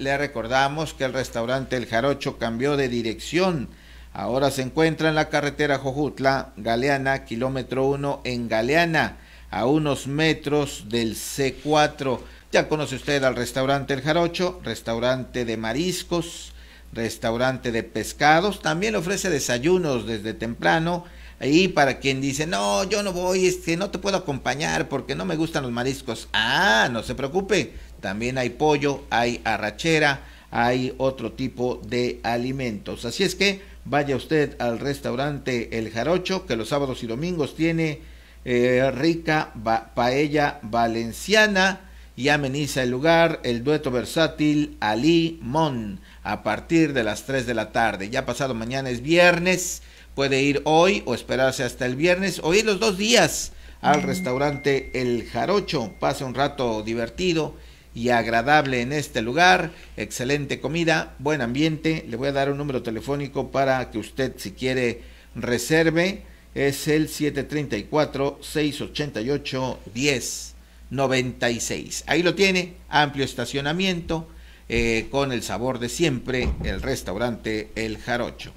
Le recordamos que el restaurante El Jarocho cambió de dirección. Ahora se encuentra en la carretera Jojutla, Galeana, kilómetro 1 en Galeana, a unos metros del C4. Ya conoce usted al restaurante El Jarocho, restaurante de mariscos, restaurante de pescados. También ofrece desayunos desde temprano Ahí para quien dice, no, yo no voy, es que no te puedo acompañar porque no me gustan los mariscos. Ah, no se preocupe, también hay pollo, hay arrachera, hay otro tipo de alimentos. Así es que vaya usted al restaurante El Jarocho, que los sábados y domingos tiene eh, rica paella valenciana y ameniza el lugar el dueto versátil Ali Mon a partir de las 3 de la tarde. Ya pasado mañana es viernes Puede ir hoy o esperarse hasta el viernes o ir los dos días al restaurante El Jarocho. Pase un rato divertido y agradable en este lugar. Excelente comida, buen ambiente. Le voy a dar un número telefónico para que usted si quiere reserve. Es el 734-688-1096. Ahí lo tiene, amplio estacionamiento, eh, con el sabor de siempre, el restaurante El Jarocho.